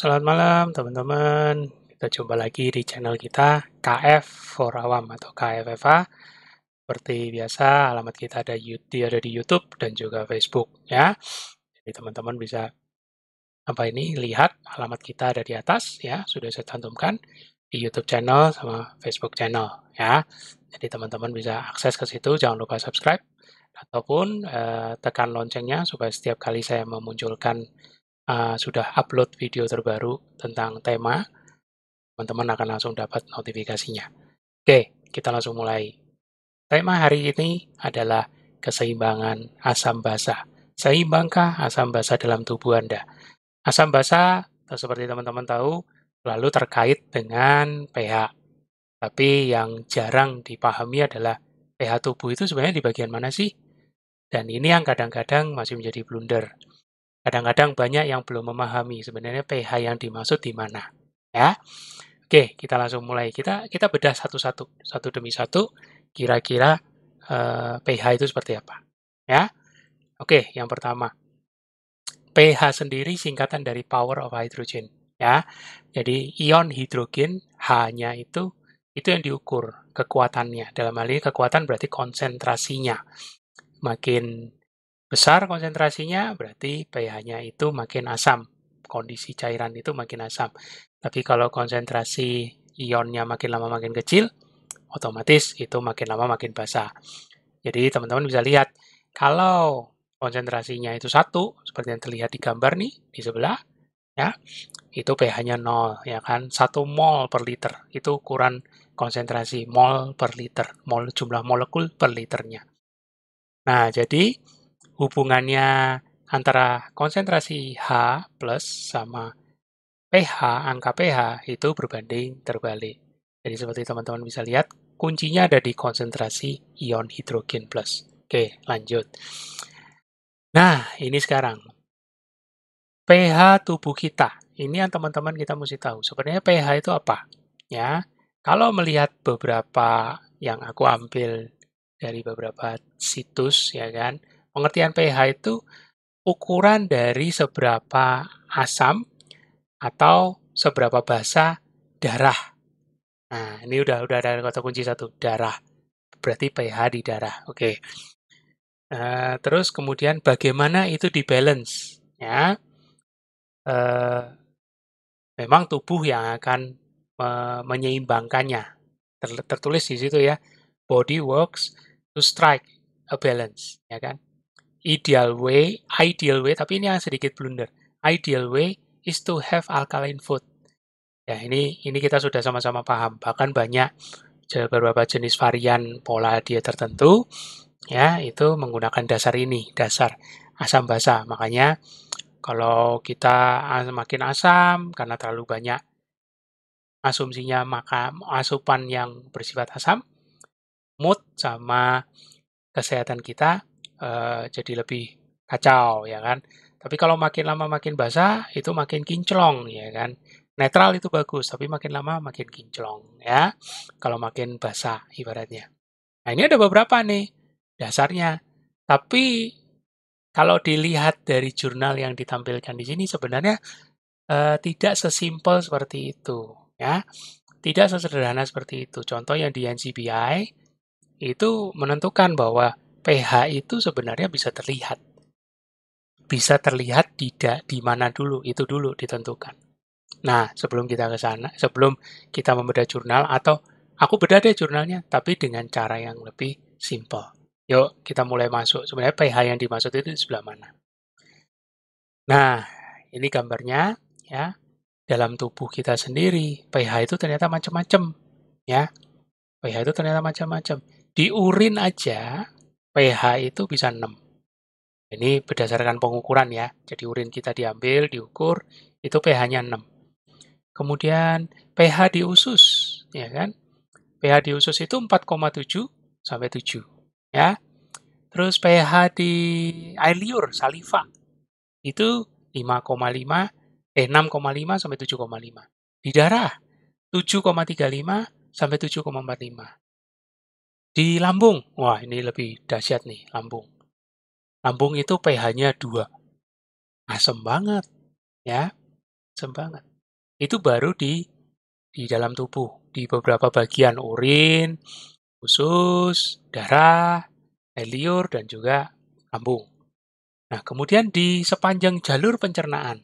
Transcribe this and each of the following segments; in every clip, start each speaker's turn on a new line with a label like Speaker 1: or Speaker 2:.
Speaker 1: selamat malam teman-teman. Kita jumpa lagi di channel kita KF for Awam atau KFFA. Seperti biasa, alamat kita ada di ada di YouTube dan juga Facebook ya. Jadi teman-teman bisa apa ini lihat alamat kita ada di atas ya, sudah saya cantumkan di YouTube channel sama Facebook channel ya. Jadi teman-teman bisa akses ke situ, jangan lupa subscribe ataupun eh, tekan loncengnya supaya setiap kali saya memunculkan uh, sudah upload video terbaru tentang tema, teman-teman akan langsung dapat notifikasinya. Oke, kita langsung mulai. Tema hari ini adalah keseimbangan asam basa. Seimbangkah asam basa dalam tubuh Anda? Asam basa, seperti teman-teman tahu, lalu terkait dengan pH. Tapi yang jarang dipahami adalah pH tubuh itu sebenarnya di bagian mana sih? Dan ini yang kadang-kadang masih menjadi blunder. Kadang-kadang banyak yang belum memahami sebenarnya pH yang dimaksud di mana. Ya. Oke, kita langsung mulai. Kita kita bedah satu-satu, satu demi satu kira-kira eh, pH itu seperti apa. Ya. Oke, yang pertama. pH sendiri singkatan dari power of hydrogen, ya. Jadi ion hidrogen H-nya itu itu yang diukur kekuatannya. Dalam hal ini kekuatan berarti konsentrasinya. Makin besar konsentrasinya, berarti pH-nya itu makin asam. Kondisi cairan itu makin asam. Tapi kalau konsentrasi ionnya makin lama makin kecil, otomatis itu makin lama makin basah. Jadi teman-teman bisa lihat, kalau konsentrasinya itu satu, seperti yang terlihat di gambar nih, di sebelah, ya, itu pH-nya nol ya kan? satu mol per liter, itu ukuran konsentrasi mol per liter, mol jumlah molekul per liternya. Nah, jadi hubungannya antara konsentrasi H plus sama pH, angka pH itu berbanding terbalik. Jadi seperti teman-teman bisa lihat, kuncinya ada di konsentrasi ion hidrogen plus. Oke, lanjut. Nah, ini sekarang. pH tubuh kita. Ini yang teman-teman kita mesti tahu. Sebenarnya pH itu apa? Ya, kalau melihat beberapa yang aku ambil dari beberapa situs, ya kan, Pengertian pH itu ukuran dari seberapa asam atau seberapa basa darah. Nah, ini udah udah ada kata kunci satu darah. Berarti pH di darah. Oke. Okay. Uh, eh, terus kemudian bagaimana itu di balance ya? Uh, memang tubuh yang akan me menyeimbangkannya. Ter tertulis di situ ya. Body works to strike a balance, ya kan? ideal way, ideal way, tapi ini yang sedikit blunder. Ideal way is to have alkaline food. Ya, ini ini kita sudah sama-sama paham. Bahkan banyak beberapa jenis varian pola diet tertentu ya itu menggunakan dasar ini, dasar asam basa. Makanya kalau kita makin asam karena terlalu banyak asumsinya maka asupan yang bersifat asam mood sama kesehatan kita uh, jadi lebih kacau ya kan. Tapi kalau makin lama makin basah itu makin kinclong ya kan. Netral itu bagus, tapi makin lama makin kinclong ya. Kalau makin basah ibaratnya. Nah, ini ada beberapa nih dasarnya. Tapi kalau dilihat dari jurnal yang ditampilkan di sini sebenarnya uh, tidak sesimpel seperti itu ya. Tidak sesederhana seperti itu. Contoh yang di NCBI itu menentukan bahwa pH itu sebenarnya bisa terlihat. Bisa terlihat tidak di mana dulu, itu dulu ditentukan. Nah, sebelum kita ke sana, sebelum kita membedah jurnal atau aku bedah deh jurnalnya, tapi dengan cara yang lebih simple. Yuk, kita mulai masuk. Sebenarnya pH yang dimaksud itu di sebelah mana? Nah, ini gambarnya ya. Dalam tubuh kita sendiri, pH itu ternyata macam-macam, ya. pH itu ternyata macam-macam. Di urin aja pH itu bisa 6. Ini berdasarkan pengukuran ya. Jadi urin kita diambil, diukur, itu pH-nya 6. Kemudian pH di usus, ya kan? pH di usus itu 4,7 sampai 7, ya. Terus pH di air liur, saliva, itu 5,5 eh 6,5 sampai 7,5. Di darah 7,35 sampai 7,45. Di lambung, wah ini lebih dahsyat nih lambung. Lambung itu pH-nya 2. Asam banget, ya. Asam banget. Itu baru di di dalam tubuh, di beberapa bagian urin, usus, darah, air liur dan juga lambung. Nah, kemudian di sepanjang jalur pencernaan,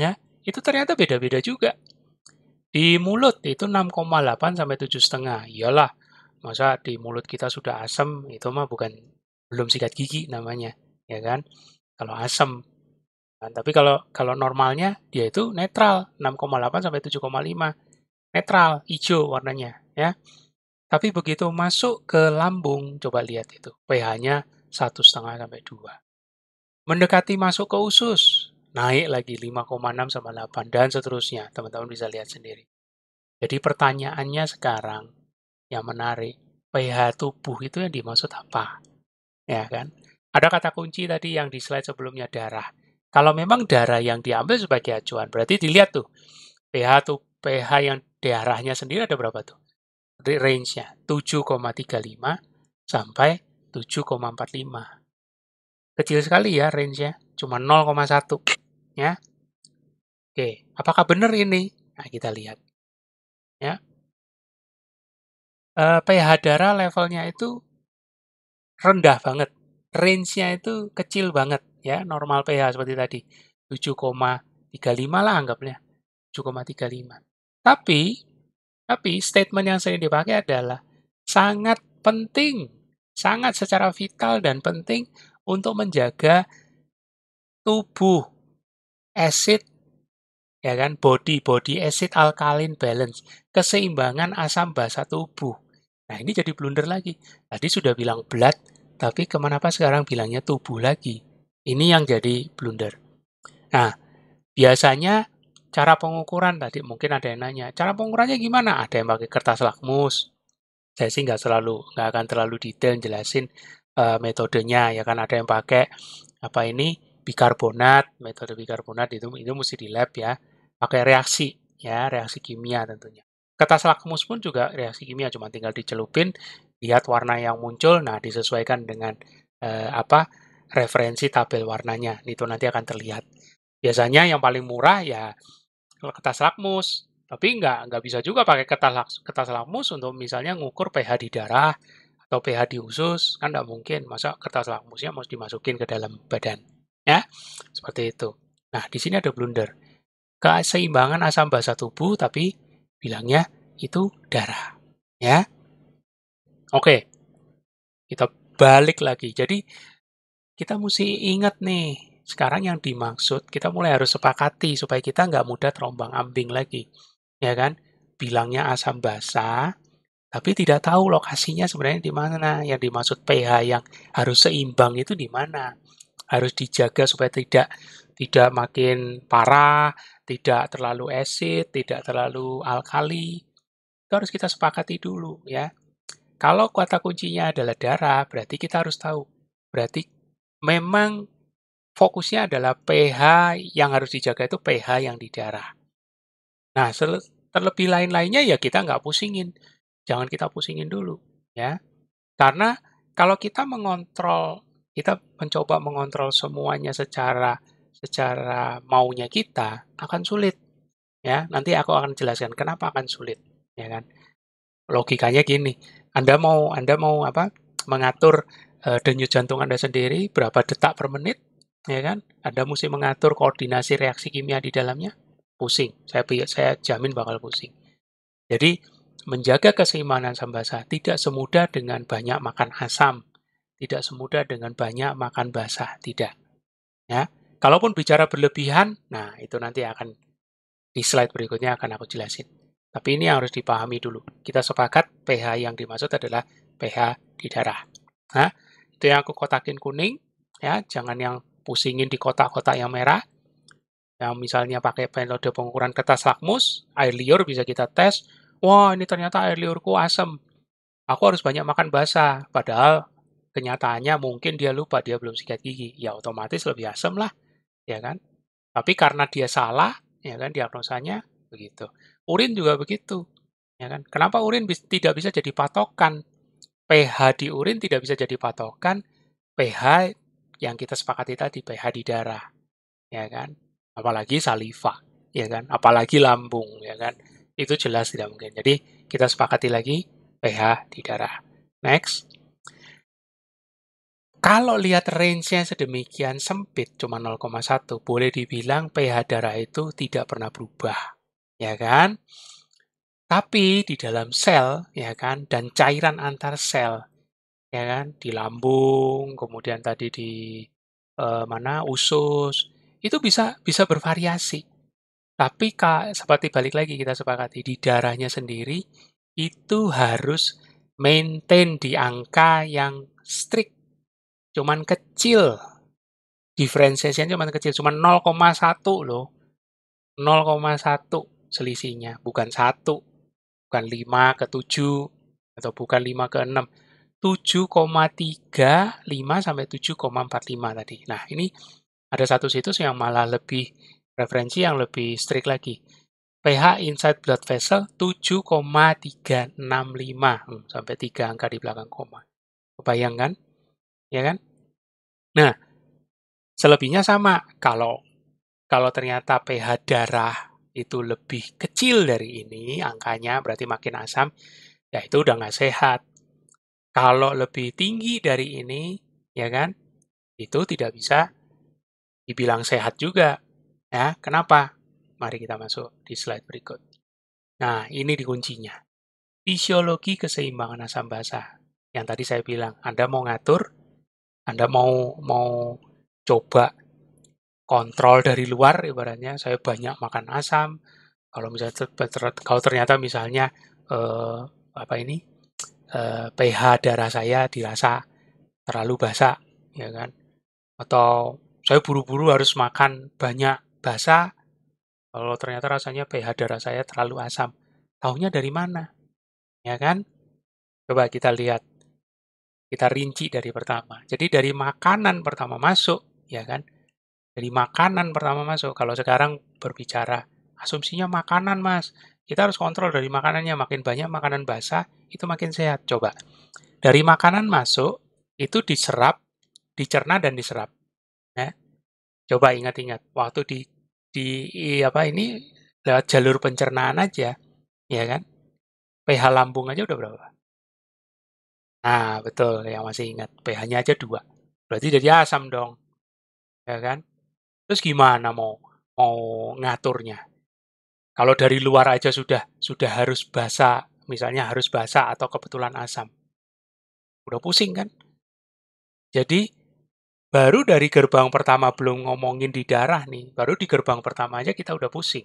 Speaker 1: ya, itu ternyata beda-beda juga. Di mulut itu 6,8 sampai 7,5. Iyalah, Masa di mulut kita sudah asam, itu mah bukan belum sikat gigi namanya, ya kan? Kalau asam. Nah, tapi kalau kalau normalnya dia itu netral, 6,8 sampai 7,5. Netral, hijau warnanya, ya. Tapi begitu masuk ke lambung, coba lihat itu, pH-nya 1,5 sampai 2. Mendekati masuk ke usus, naik lagi 5,6 sama 8 dan seterusnya. Teman-teman bisa lihat sendiri. Jadi pertanyaannya sekarang, yang menarik. pH tubuh itu yang dimaksud apa? Ya kan? Ada kata kunci tadi yang di slide sebelumnya darah. Kalau memang darah yang diambil sebagai acuan, berarti dilihat tuh pH tuh pH yang darahnya sendiri ada berapa tuh? Range-nya 7,35 sampai 7,45. Kecil sekali ya range-nya, cuma 0,1 ya. Oke, apakah benar ini? Nah, kita lihat. Ya uh, pH darah levelnya itu rendah banget. Range-nya itu kecil banget ya, normal pH seperti tadi. 7,35 lah anggapnya. 7,35. Tapi tapi statement yang sering dipakai adalah sangat penting, sangat secara vital dan penting untuk menjaga tubuh acid ya kan body body acid alkaline balance keseimbangan asam basa tubuh Nah, ini jadi blunder lagi. Tadi sudah bilang blood, tapi kemana apa sekarang bilangnya tubuh lagi? Ini yang jadi blunder. Nah, biasanya cara pengukuran tadi mungkin ada yang nanya, cara pengukurannya gimana? Ada yang pakai kertas lakmus. Saya sih nggak selalu, nggak akan terlalu detail jelasin uh, metodenya. Ya kan ada yang pakai apa ini bikarbonat, metode bikarbonat itu itu mesti di lab ya. Pakai reaksi ya, reaksi kimia tentunya. Kertas lakmus pun juga reaksi kimia, cuma tinggal dicelupin, lihat warna yang muncul, nah disesuaikan dengan eh, apa referensi tabel warnanya, itu nanti akan terlihat. Biasanya yang paling murah ya kertas lakmus, tapi nggak nggak bisa juga pakai kertas kertas lakmus untuk misalnya ngukur pH di darah atau pH di usus kan nggak mungkin masa kertas lakmusnya harus dimasukin ke dalam badan ya seperti itu nah di sini ada blunder keseimbangan asam basa tubuh tapi bilangnya itu darah. Ya. Oke. Kita balik lagi. Jadi kita mesti ingat nih, sekarang yang dimaksud kita mulai harus sepakati supaya kita nggak mudah terombang ambing lagi. Ya kan? Bilangnya asam basa, tapi tidak tahu lokasinya sebenarnya di mana. Yang dimaksud pH yang harus seimbang itu di mana. Harus dijaga supaya tidak tidak makin parah, tidak terlalu acid, tidak terlalu alkali. Itu harus kita sepakati dulu ya. Kalau kata kuncinya adalah darah, berarti kita harus tahu. Berarti memang fokusnya adalah pH yang harus dijaga itu pH yang di darah. Nah, terlebih lain-lainnya ya kita nggak pusingin. Jangan kita pusingin dulu ya. Karena kalau kita mengontrol, kita mencoba mengontrol semuanya secara secara maunya kita akan sulit. Ya, nanti aku akan jelaskan kenapa akan sulit, ya kan? Logikanya gini, Anda mau Anda mau apa? mengatur uh, denyut jantung Anda sendiri berapa detak per menit, ya kan? Anda mesti mengatur koordinasi reaksi kimia di dalamnya. Pusing. Saya saya jamin bakal pusing. Jadi, menjaga keseimbangan sambasa tidak semudah dengan banyak makan asam, tidak semudah dengan banyak makan basah, tidak. Ya. Kalaupun bicara berlebihan, nah itu nanti akan di slide berikutnya akan aku jelasin. Tapi ini yang harus dipahami dulu. Kita sepakat pH yang dimaksud adalah pH di darah. Nah, itu yang aku kotakin kuning, ya jangan yang pusingin di kotak-kotak yang merah. Yang misalnya pakai metode pengukuran kertas lakmus, air liur bisa kita tes. Wah, ini ternyata air liurku asem. Aku harus banyak makan basah. Padahal kenyataannya mungkin dia lupa dia belum sikat gigi. Ya otomatis lebih asem lah ya kan? Tapi karena dia salah, ya kan diagnosanya begitu. Urin juga begitu, ya kan? Kenapa urin bis tidak bisa jadi patokan? pH di urin tidak bisa jadi patokan pH yang kita sepakati tadi pH di darah, ya kan? Apalagi saliva, ya kan? Apalagi lambung, ya kan? Itu jelas tidak mungkin. Jadi kita sepakati lagi pH di darah. Next. Kalau lihat range-nya sedemikian sempit, cuma 0,1, boleh dibilang pH darah itu tidak pernah berubah, ya kan? Tapi di dalam sel, ya kan, dan cairan antar sel, ya kan, di lambung, kemudian tadi di eh, mana usus, itu bisa bisa bervariasi. Tapi kak, seperti balik lagi kita sepakati di darahnya sendiri itu harus maintain di angka yang strict Cuman kecil. diferensiasinya cuman kecil, cuman 0,1 loh. 0,1 selisihnya, bukan 1, bukan 5 ke 7 atau bukan 5 ke 6. 7,35 sampai 7,45 tadi. Nah, ini ada satu situs yang malah lebih referensi yang lebih strict lagi. pH inside blood vessel 7,365 hmm, sampai 3 angka di belakang koma. Bayangkan, Ya kan? Iya kan? Nah, selebihnya sama. Kalau kalau ternyata pH darah itu lebih kecil dari ini angkanya berarti makin asam ya itu udah nggak sehat kalau lebih tinggi dari ini ya kan itu tidak bisa dibilang sehat juga ya kenapa mari kita masuk di slide berikut nah ini dikuncinya fisiologi keseimbangan asam basah. yang tadi saya bilang Anda mau ngatur anda mau mau coba kontrol dari luar ibaratnya saya banyak makan asam kalau misalnya kalau ternyata misalnya eh, apa ini eh, pH darah saya dirasa terlalu basah ya kan atau saya buru-buru harus makan banyak basah kalau ternyata rasanya pH darah saya terlalu asam tahunya dari mana ya kan coba kita lihat kita rinci dari pertama. Jadi dari makanan pertama masuk, ya kan? Dari makanan pertama masuk. Kalau sekarang berbicara asumsinya makanan, Mas. Kita harus kontrol dari makanannya. Makin banyak makanan basah, itu makin sehat. Coba. Dari makanan masuk, itu diserap, dicerna dan diserap. Ya. Coba ingat-ingat waktu di di apa ini lewat jalur pencernaan aja, ya kan? pH lambung aja udah berapa? ah betul yang masih ingat. pH-nya aja dua. Berarti jadi asam dong. Ya kan? Terus gimana mau mau ngaturnya? Kalau dari luar aja sudah sudah harus basa, misalnya harus basa atau kebetulan asam. Udah pusing kan? Jadi baru dari gerbang pertama belum ngomongin di darah nih, baru di gerbang pertama aja kita udah pusing.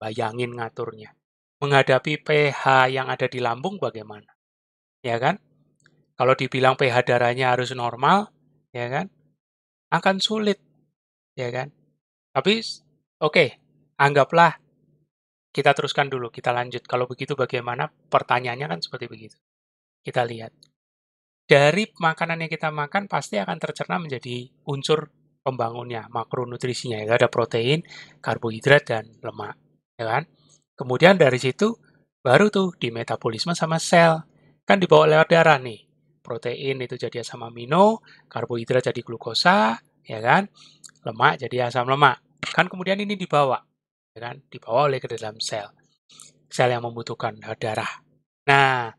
Speaker 1: Bayangin ngaturnya. Menghadapi pH yang ada di lambung bagaimana? Ya kan? Kalau dibilang pH darahnya harus normal, ya kan? Akan sulit, ya kan? Tapi oke, okay, anggaplah kita teruskan dulu, kita lanjut. Kalau begitu bagaimana? Pertanyaannya kan seperti begitu. Kita lihat. Dari makanan yang kita makan pasti akan tercerna menjadi unsur pembangunnya, makronutrisinya. ya kan. ada protein, karbohidrat, dan lemak. Ya kan? Kemudian dari situ, baru tuh di metabolisme sama sel. Kan dibawa lewat darah nih protein itu jadi asam amino, karbohidrat jadi glukosa, ya kan? Lemak jadi asam lemak. Kan kemudian ini dibawa, ya kan? Dibawa oleh ke dalam sel. Sel yang membutuhkan darah. Nah,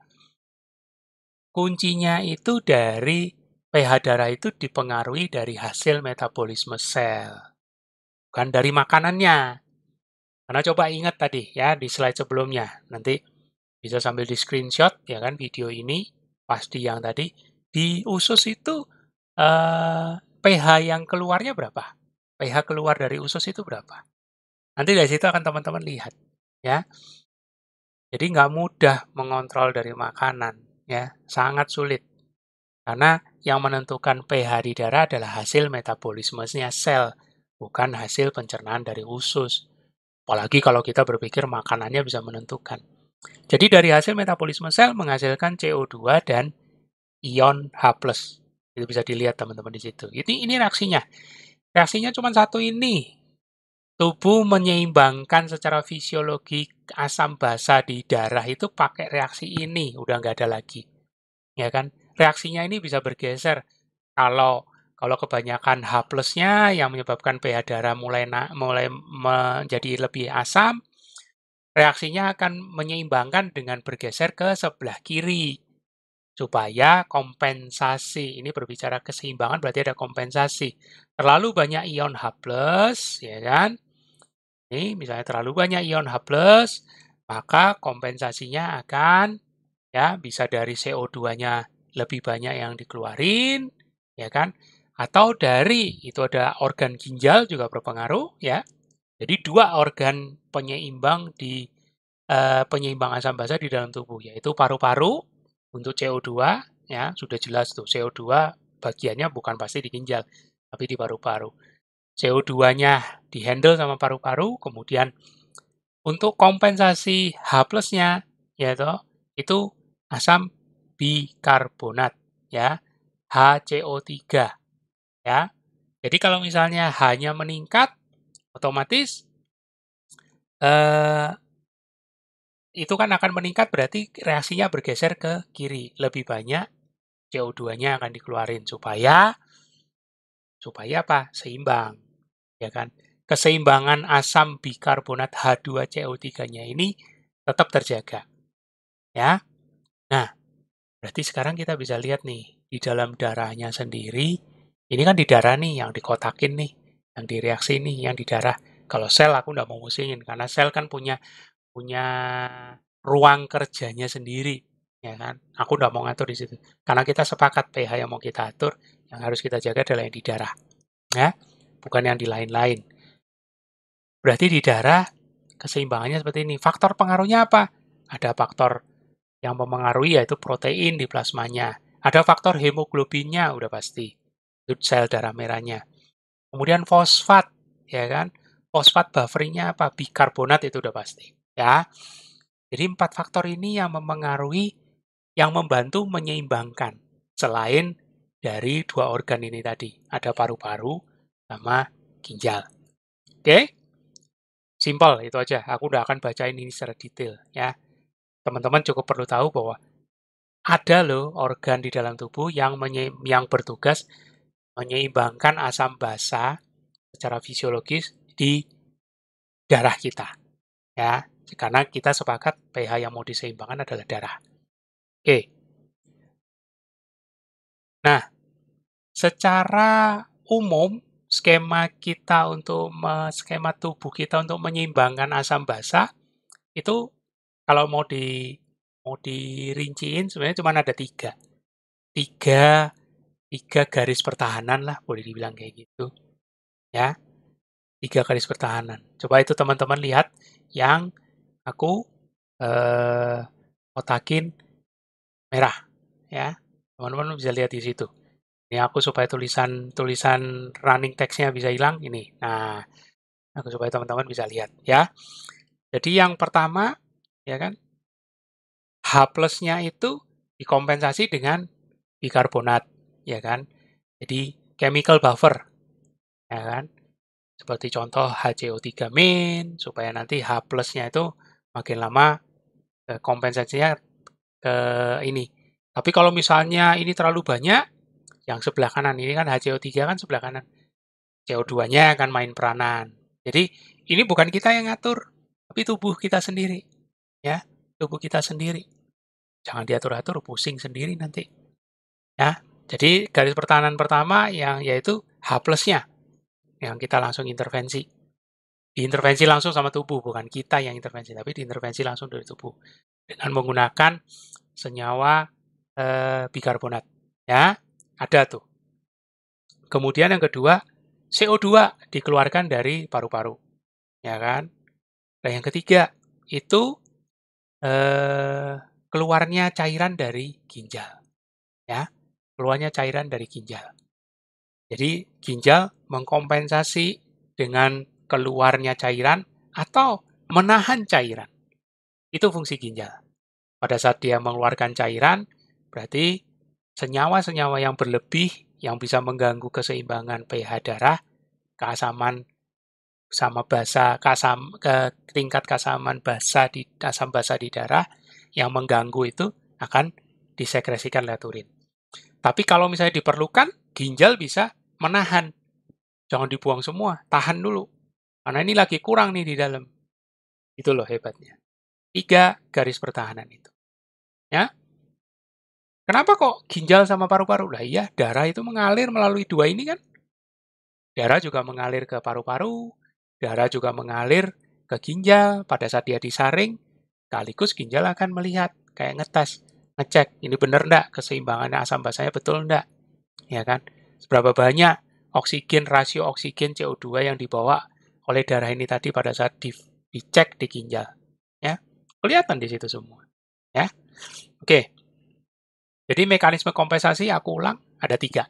Speaker 1: kuncinya itu dari pH darah itu dipengaruhi dari hasil metabolisme sel. Bukan dari makanannya. Karena coba ingat tadi ya di slide sebelumnya. Nanti bisa sambil di screenshot ya kan video ini pasti yang tadi di usus itu eh, pH yang keluarnya berapa? pH keluar dari usus itu berapa? Nanti dari situ akan teman-teman lihat, ya. Jadi nggak mudah mengontrol dari makanan, ya, sangat sulit. Karena yang menentukan pH di darah adalah hasil metabolismenya sel, bukan hasil pencernaan dari usus. Apalagi kalau kita berpikir makanannya bisa menentukan. Jadi dari hasil metabolisme sel menghasilkan CO2 dan ion H+. Itu bisa dilihat teman-teman di situ. Ini ini reaksinya. Reaksinya cuma satu ini. Tubuh menyeimbangkan secara fisiologi asam basa di darah itu pakai reaksi ini, udah nggak ada lagi. Ya kan? Reaksinya ini bisa bergeser kalau kalau kebanyakan h yang menyebabkan pH darah mulai na, mulai menjadi lebih asam, reaksinya akan menyeimbangkan dengan bergeser ke sebelah kiri. Supaya kompensasi, ini berbicara keseimbangan berarti ada kompensasi. Terlalu banyak ion H+, ya kan? Ini misalnya terlalu banyak ion H+, maka kompensasinya akan ya bisa dari CO2-nya lebih banyak yang dikeluarin, ya kan? Atau dari itu ada organ ginjal juga berpengaruh, ya jadi dua organ penyeimbang di uh, penyeimbang asam basa di dalam tubuh yaitu paru-paru untuk CO2 ya sudah jelas tuh CO2 bagiannya bukan pasti di ginjal tapi di paru-paru. CO2-nya dihandle sama paru-paru kemudian untuk kompensasi H nya yaitu itu asam bikarbonat ya HCO3 ya. Jadi kalau misalnya hanya meningkat otomatis uh, itu kan akan meningkat berarti reaksinya bergeser ke kiri lebih banyak CO2-nya akan dikeluarin supaya supaya apa seimbang ya kan keseimbangan asam bikarbonat H2CO3-nya ini tetap terjaga ya nah berarti sekarang kita bisa lihat nih di dalam darahnya sendiri ini kan di darah nih yang dikotakin nih yang reaksi ini yang di darah. Kalau sel aku nggak mau pusingin karena sel kan punya punya ruang kerjanya sendiri, ya kan? Aku nggak mau ngatur di situ. Karena kita sepakat pH yang mau kita atur, yang harus kita jaga adalah yang di darah, ya, bukan yang di lain-lain. Berarti di darah keseimbangannya seperti ini. Faktor pengaruhnya apa? Ada faktor yang mempengaruhi yaitu protein di plasmanya. Ada faktor hemoglobinnya udah pasti. Itu sel darah merahnya Kemudian fosfat, ya kan? Fosfat buffernya apa? Bikarbonat itu udah pasti, ya. Jadi empat faktor ini yang mempengaruhi, yang membantu menyeimbangkan selain dari dua organ ini tadi. Ada paru-paru sama ginjal. Oke? Simple, itu aja. Aku udah akan bacain ini secara detail ya. Teman-teman cukup perlu tahu bahwa ada loh organ di dalam tubuh yang menye yang bertugas menyeimbangkan asam basa secara fisiologis di darah kita. Ya, karena kita sepakat pH yang mau diseimbangkan adalah darah. Oke. Nah, secara umum skema kita untuk skema tubuh kita untuk menyeimbangkan asam basa itu kalau mau di mau dirinciin sebenarnya cuma ada tiga tiga tiga garis pertahanan lah boleh dibilang kayak gitu ya tiga garis pertahanan coba itu teman-teman lihat yang aku eh, otakin merah ya teman-teman bisa lihat di situ ini aku supaya tulisan tulisan running textnya bisa hilang ini nah aku supaya teman-teman bisa lihat ya jadi yang pertama ya kan H plusnya itu dikompensasi dengan bikarbonat ya kan? Jadi chemical buffer, ya kan? Seperti contoh HCO3 min, supaya nanti H plusnya itu makin lama eh, kompensasinya ke ini. Tapi kalau misalnya ini terlalu banyak, yang sebelah kanan ini kan HCO3 kan sebelah kanan. CO2-nya akan main peranan. Jadi ini bukan kita yang ngatur, tapi tubuh kita sendiri. Ya, tubuh kita sendiri. Jangan diatur-atur, pusing sendiri nanti. Ya, jadi garis pertahanan pertama yang yaitu H plusnya yang kita langsung intervensi. Diintervensi langsung sama tubuh, bukan kita yang intervensi, tapi diintervensi langsung dari tubuh dengan menggunakan senyawa e, bikarbonat. Ya, ada tuh. Kemudian yang kedua, CO2 dikeluarkan dari paru-paru. Ya kan? Dan nah, yang ketiga itu eh keluarnya cairan dari ginjal. Ya keluarnya cairan dari ginjal. Jadi ginjal mengkompensasi dengan keluarnya cairan atau menahan cairan. Itu fungsi ginjal. Pada saat dia mengeluarkan cairan, berarti senyawa-senyawa yang berlebih yang bisa mengganggu keseimbangan pH darah, keasaman sama basa, kasam, ke tingkat kasaman basa di asam basa di darah yang mengganggu itu akan disekresikan lewat urin. Tapi kalau misalnya diperlukan, ginjal bisa menahan. Jangan dibuang semua, tahan dulu. Karena ini lagi kurang nih di dalam. Itu loh hebatnya. Tiga garis pertahanan itu. Ya. Kenapa kok ginjal sama paru-paru? Lah iya, darah itu mengalir melalui dua ini kan. Darah juga mengalir ke paru-paru, darah juga mengalir ke ginjal pada saat dia disaring, sekaligus ginjal akan melihat, kayak ngetes ngecek ini benar ndak keseimbangannya asam basanya betul ndak ya kan seberapa banyak oksigen rasio oksigen CO2 yang dibawa oleh darah ini tadi pada saat di, dicek di ginjal ya kelihatan di situ semua ya oke jadi mekanisme kompensasi aku ulang ada tiga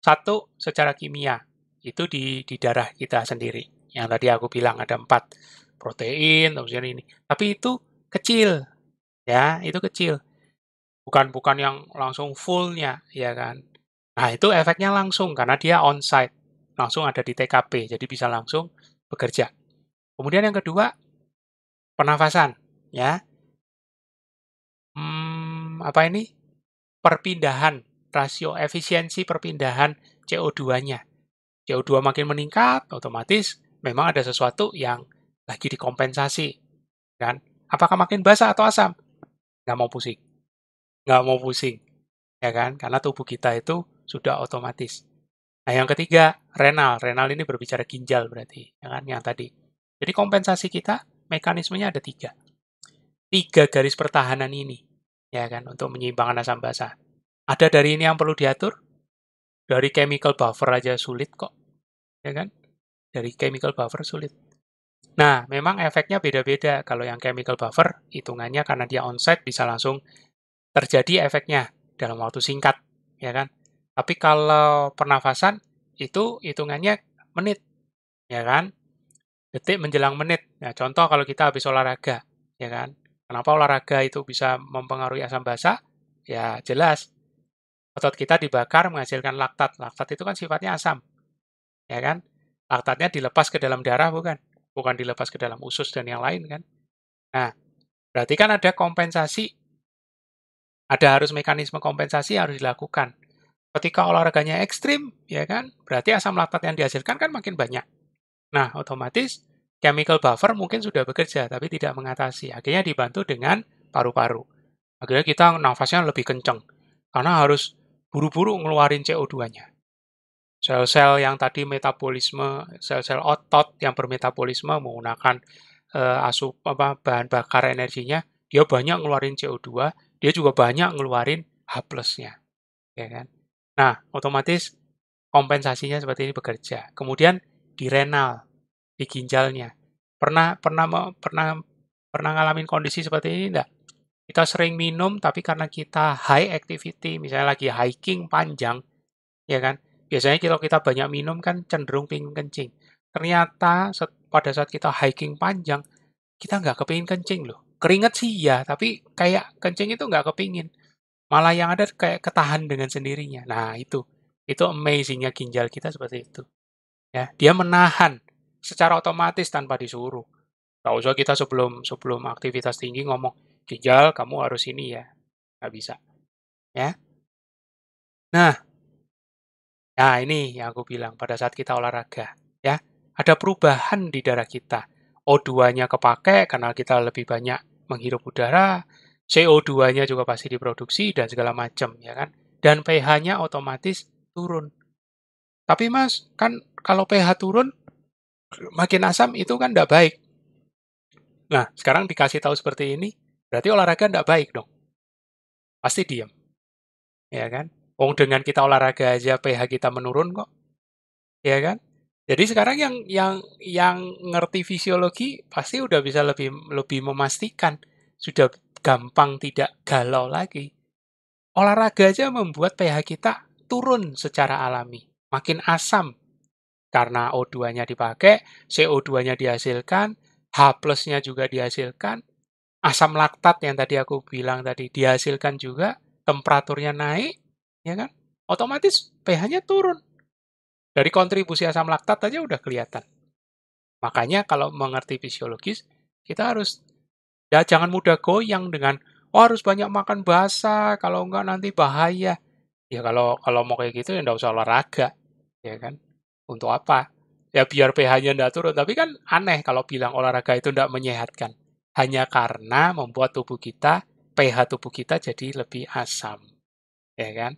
Speaker 1: satu secara kimia itu di di darah kita sendiri yang tadi aku bilang ada empat protein, kemudian ini. Tapi itu kecil, ya, itu kecil bukan bukan yang langsung fullnya ya kan nah itu efeknya langsung karena dia onsite langsung ada di TKP jadi bisa langsung bekerja kemudian yang kedua pernafasan ya hmm, apa ini perpindahan rasio efisiensi perpindahan CO2-nya CO2 makin meningkat otomatis memang ada sesuatu yang lagi dikompensasi kan apakah makin basah atau asam nggak mau pusing nggak mau pusing, ya kan? Karena tubuh kita itu sudah otomatis. Nah, yang ketiga, renal. Renal ini berbicara ginjal berarti, ya kan? Yang tadi. Jadi kompensasi kita, mekanismenya ada tiga. Tiga garis pertahanan ini, ya kan? Untuk menyeimbangkan asam basa. Ada dari ini yang perlu diatur? Dari chemical buffer aja sulit kok, ya kan? Dari chemical buffer sulit. Nah, memang efeknya beda-beda. Kalau yang chemical buffer, hitungannya karena dia site bisa langsung terjadi efeknya dalam waktu singkat, ya kan? Tapi kalau pernafasan itu hitungannya menit, ya kan? Detik menjelang menit. Nah, contoh kalau kita habis olahraga, ya kan? Kenapa olahraga itu bisa mempengaruhi asam basa? Ya, jelas. Otot kita dibakar menghasilkan laktat. Laktat itu kan sifatnya asam. Ya kan? Laktatnya dilepas ke dalam darah bukan? Bukan dilepas ke dalam usus dan yang lain kan? Nah, berarti kan ada kompensasi ada harus mekanisme kompensasi harus dilakukan. Ketika olahraganya ekstrim, ya kan, berarti asam laktat yang dihasilkan kan makin banyak. Nah, otomatis chemical buffer mungkin sudah bekerja, tapi tidak mengatasi. Akhirnya dibantu dengan paru-paru. Akhirnya kita nafasnya lebih kenceng, karena harus buru-buru ngeluarin CO2-nya. Sel-sel yang tadi metabolisme, sel-sel otot yang bermetabolisme menggunakan uh, eh, asup apa bahan bakar energinya, dia banyak ngeluarin CO2 dia juga banyak ngeluarin H plusnya. Ya kan? Nah, otomatis kompensasinya seperti ini bekerja. Kemudian di renal, di ginjalnya. Pernah pernah pernah pernah ngalamin kondisi seperti ini enggak? Kita sering minum tapi karena kita high activity, misalnya lagi hiking panjang, ya kan? Biasanya kalau kita banyak minum kan cenderung pingin kencing. Ternyata pada saat kita hiking panjang, kita nggak kepingin kencing loh keringet sih ya tapi kayak kencing itu nggak kepingin malah yang ada kayak ketahan dengan sendirinya nah itu itu amazingnya ginjal kita seperti itu ya dia menahan secara otomatis tanpa disuruh nggak usah kita sebelum sebelum aktivitas tinggi ngomong ginjal kamu harus ini ya nggak bisa ya nah nah ini yang aku bilang pada saat kita olahraga ya ada perubahan di darah kita O2-nya kepake karena kita lebih banyak menghirup udara, CO2-nya juga pasti diproduksi dan segala macam ya kan. Dan pH-nya otomatis turun. Tapi Mas, kan kalau pH turun makin asam itu kan tidak baik. Nah, sekarang dikasih tahu seperti ini, berarti olahraga tidak baik dong. Pasti diam. Ya kan? Wong oh, dengan kita olahraga aja pH kita menurun kok. Ya kan? Jadi sekarang yang yang yang ngerti fisiologi pasti udah bisa lebih lebih memastikan sudah gampang tidak galau lagi. Olahraga aja membuat pH kita turun secara alami, makin asam karena O2-nya dipakai, CO2-nya dihasilkan, H plus-nya juga dihasilkan, asam laktat yang tadi aku bilang tadi dihasilkan juga, temperaturnya naik, ya kan? Otomatis pH-nya turun. Dari kontribusi asam laktat aja udah kelihatan. Makanya kalau mengerti fisiologis, kita harus ya jangan mudah goyang dengan oh harus banyak makan basah, kalau enggak nanti bahaya. Ya kalau kalau mau kayak gitu ya enggak usah olahraga, ya kan? Untuk apa? Ya biar pH-nya enggak turun, tapi kan aneh kalau bilang olahraga itu enggak menyehatkan. Hanya karena membuat tubuh kita, pH tubuh kita jadi lebih asam. Ya kan?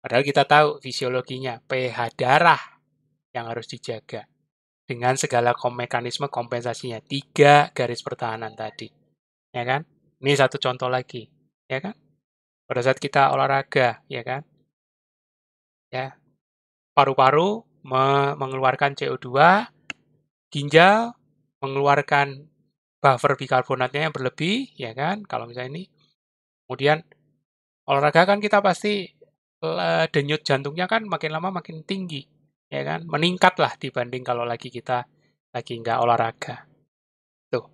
Speaker 1: Padahal kita tahu fisiologinya, pH darah yang harus dijaga dengan segala mekanisme kompensasinya tiga garis pertahanan tadi ya kan ini satu contoh lagi ya kan pada saat kita olahraga ya kan ya paru-paru me mengeluarkan CO2 ginjal mengeluarkan buffer bikarbonatnya yang berlebih ya kan kalau misalnya ini kemudian olahraga kan kita pasti denyut jantungnya kan makin lama makin tinggi ya kan? Hmm. Meningkat lah dibanding kalau lagi kita lagi nggak olahraga. Tuh,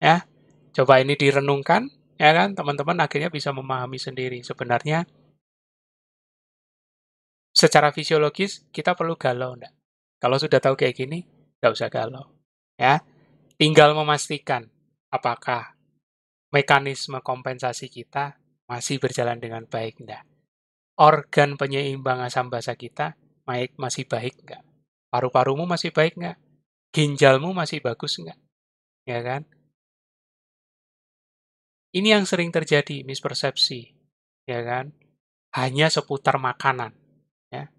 Speaker 1: ya. Coba ini direnungkan, ya kan? Teman-teman akhirnya bisa memahami sendiri sebenarnya secara fisiologis kita perlu galau enggak? Kalau sudah tahu kayak gini, nggak usah galau. Ya, tinggal memastikan apakah mekanisme kompensasi kita masih berjalan dengan baik enggak. Organ penyeimbang asam basa kita baik, masih baik nggak? Paru-parumu masih baik nggak? Ginjalmu masih bagus nggak? Ya kan? Ini yang sering terjadi, mispersepsi. Ya kan? Hanya seputar makanan. Ya.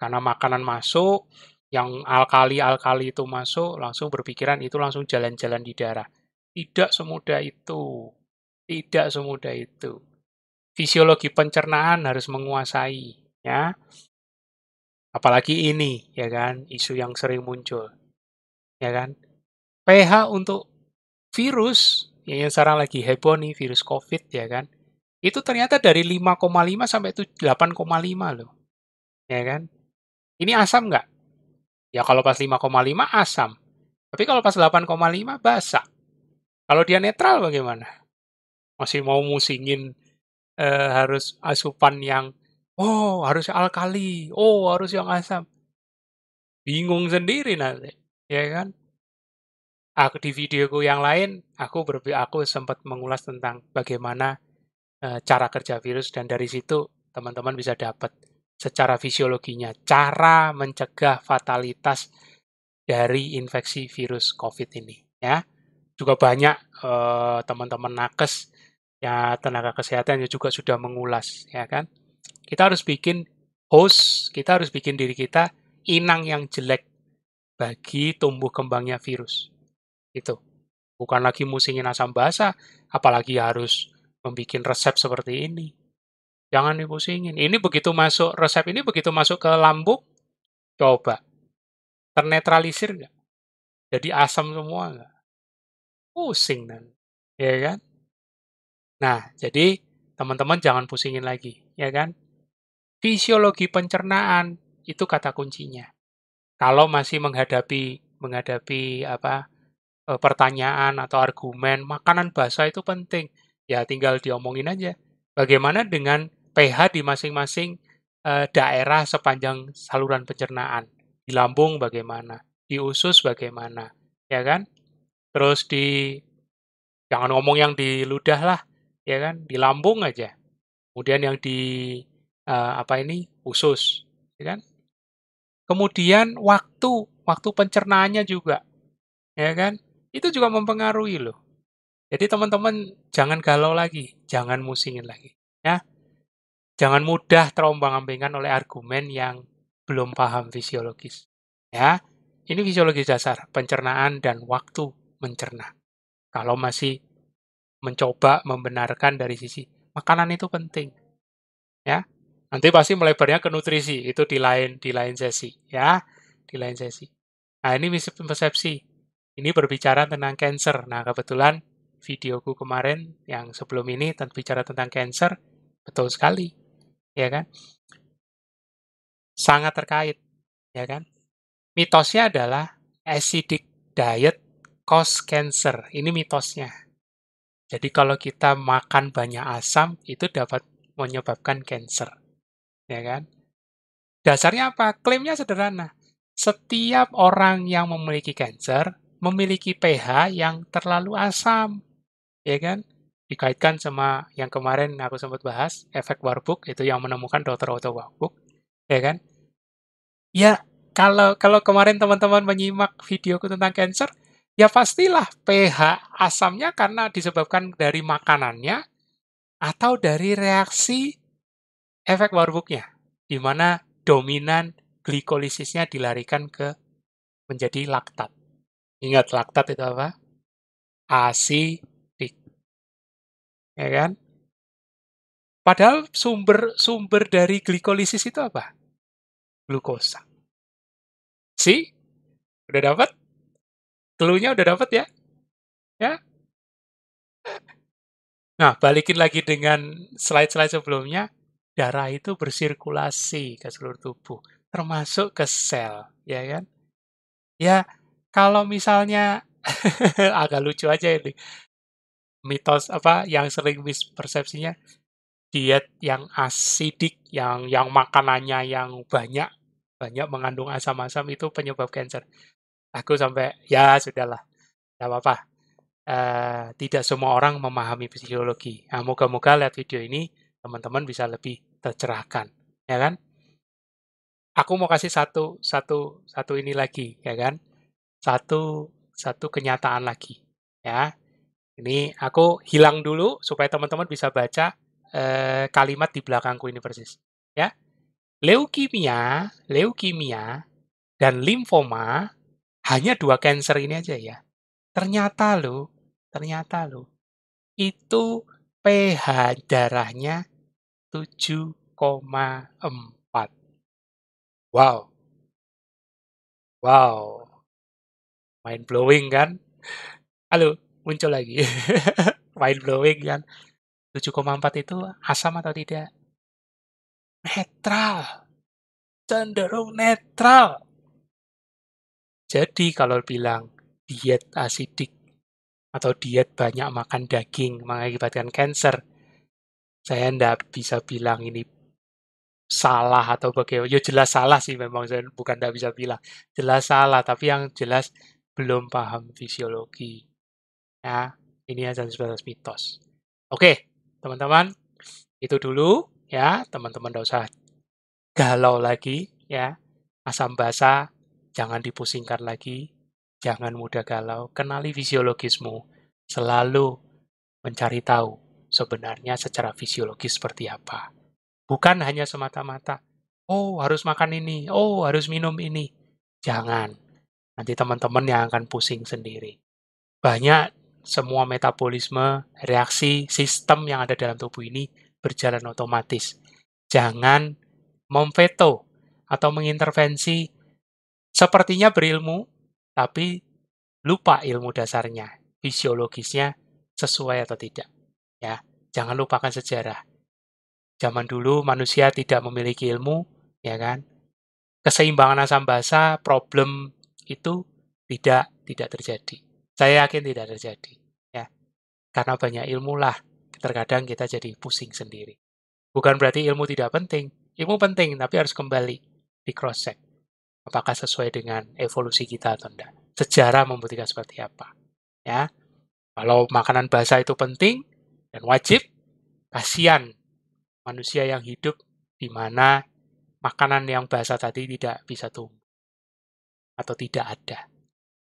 Speaker 1: Karena makanan masuk, yang alkali-alkali itu masuk, langsung berpikiran itu langsung jalan-jalan di darah. Tidak semudah itu. Tidak semudah itu. Fisiologi pencernaan harus menguasai. ya Apalagi ini, ya kan, isu yang sering muncul. Ya kan? pH untuk virus, yang sekarang lagi heboh nih, virus COVID, ya kan, itu ternyata dari 5,5 sampai 8,5 loh. Ya kan? Ini asam nggak? Ya kalau pas 5,5 asam. Tapi kalau pas 8,5 basah. Kalau dia netral bagaimana? Masih mau musingin eh, harus asupan yang Oh, harus alkali. Oh, harus yang asam. Bingung sendiri nanti, ya kan? Aku di videoku yang lain, aku ber aku sempat mengulas tentang bagaimana e, cara kerja virus dan dari situ teman-teman bisa dapat secara fisiologinya cara mencegah fatalitas dari infeksi virus COVID ini, ya. Juga banyak eh, teman-teman nakes ya tenaga kesehatan yang juga sudah mengulas, ya kan? Kita harus bikin host, kita harus bikin diri kita inang yang jelek bagi tumbuh kembangnya virus. Itu. Bukan lagi musingin asam basa, apalagi harus membuat resep seperti ini. Jangan dipusingin. Ini begitu masuk, resep ini begitu masuk ke lambung, coba. Ternetralisir nggak? Jadi asam semua nggak? Pusing nanti. Ya kan? Nah, jadi teman-teman jangan pusingin lagi, ya kan? fisiologi pencernaan itu kata kuncinya. Kalau masih menghadapi menghadapi apa e, pertanyaan atau argumen makanan basah itu penting, ya tinggal diomongin aja. Bagaimana dengan pH di masing-masing e, daerah sepanjang saluran pencernaan? Di lambung bagaimana? Di usus bagaimana? Ya kan? Terus di jangan ngomong yang di ludah lah, ya kan? Di lambung aja. Kemudian yang di uh, apa ini usus, ya kan? Kemudian waktu, waktu pencernaannya juga, ya kan? Itu juga mempengaruhi loh. Jadi teman-teman jangan galau lagi, jangan musingin lagi, ya. Jangan mudah terombang-ambingkan oleh argumen yang belum paham fisiologis, ya. Ini fisiologis dasar, pencernaan dan waktu mencerna. Kalau masih mencoba membenarkan dari sisi makanan itu penting, ya Nanti pasti melebarnya ke nutrisi, itu di lain di lain sesi ya, di lain sesi. Nah, ini misi persepsi. Ini berbicara tentang cancer. Nah, kebetulan videoku kemarin yang sebelum ini tentang bicara tentang cancer, betul sekali. Ya kan? Sangat terkait, ya kan? Mitosnya adalah acidic diet cause cancer. Ini mitosnya. Jadi kalau kita makan banyak asam itu dapat menyebabkan cancer ya kan? Dasarnya apa? Klaimnya sederhana. Setiap orang yang memiliki cancer memiliki pH yang terlalu asam, ya kan? Dikaitkan sama yang kemarin aku sempat bahas, efek Warburg itu yang menemukan Dr. Otto Warburg, ya kan? Ya, kalau kalau kemarin teman-teman menyimak videoku tentang cancer, ya pastilah pH asamnya karena disebabkan dari makanannya atau dari reaksi efek warbuknya, di mana dominan glikolisisnya dilarikan ke menjadi laktat. Ingat laktat itu apa? Asidik. Ya kan? Padahal sumber-sumber dari glikolisis itu apa? Glukosa. Si? Udah dapat? Telurnya udah dapat ya? Ya? Nah, balikin lagi dengan slide-slide sebelumnya darah itu bersirkulasi ke seluruh tubuh, termasuk ke sel, ya kan? Ya, kalau misalnya agak lucu aja ini mitos apa yang sering mispersepsinya diet yang asidik, yang yang makanannya yang banyak banyak mengandung asam-asam itu penyebab kanker. Aku sampai ya sudahlah, tidak apa-apa. Uh, tidak semua orang memahami fisiologi. Nah, moga-moga lihat video ini teman-teman bisa lebih tercerahkan, ya kan? Aku mau kasih satu satu satu ini lagi, ya kan? Satu satu kenyataan lagi, ya. Ini aku hilang dulu supaya teman-teman bisa baca eh, kalimat di belakangku ini persis, ya. Leukemia, leukemia dan limfoma hanya dua cancer ini aja ya. Ternyata lo, ternyata lo itu pH darahnya 7,4. Wow. Wow. Mind blowing kan? Halo, muncul lagi. Mind blowing kan? 7,4 itu asam atau tidak? Netral. Cenderung netral. Jadi kalau bilang diet asidik atau diet banyak makan daging mengakibatkan kanker, saya ndak bisa bilang ini salah atau bagaimana. Ya jelas salah sih memang saya bukan ndak bisa bilang. Jelas salah, tapi yang jelas belum paham fisiologi. Ya, ini hanya sebatas mitos. Oke, teman-teman, itu dulu ya, teman-teman tidak usah galau lagi ya. Asam basa jangan dipusingkan lagi, jangan mudah galau, kenali fisiologismu, selalu mencari tahu sebenarnya secara fisiologis seperti apa. Bukan hanya semata-mata, oh harus makan ini, oh harus minum ini. Jangan. Nanti teman-teman yang akan pusing sendiri. Banyak semua metabolisme, reaksi, sistem yang ada dalam tubuh ini berjalan otomatis. Jangan memveto atau mengintervensi sepertinya berilmu, tapi lupa ilmu dasarnya, fisiologisnya sesuai atau tidak jangan lupakan sejarah. Zaman dulu manusia tidak memiliki ilmu, ya kan? Keseimbangan asam basa, problem itu tidak tidak terjadi. Saya yakin tidak terjadi, ya. Karena banyak ilmu lah, terkadang kita jadi pusing sendiri. Bukan berarti ilmu tidak penting, ilmu penting tapi harus kembali di cross check. Apakah sesuai dengan evolusi kita atau tidak? Sejarah membuktikan seperti apa, ya. Kalau makanan basah itu penting, dan wajib kasihan manusia yang hidup di mana makanan yang bahasa tadi tidak bisa tumbuh atau tidak ada.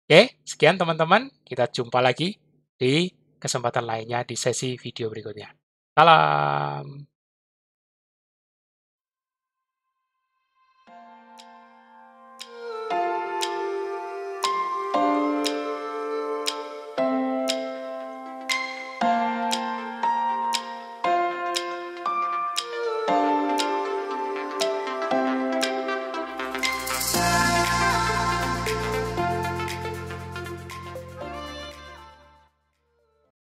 Speaker 1: Oke, sekian teman-teman. Kita jumpa lagi di kesempatan lainnya di sesi video berikutnya. Salam.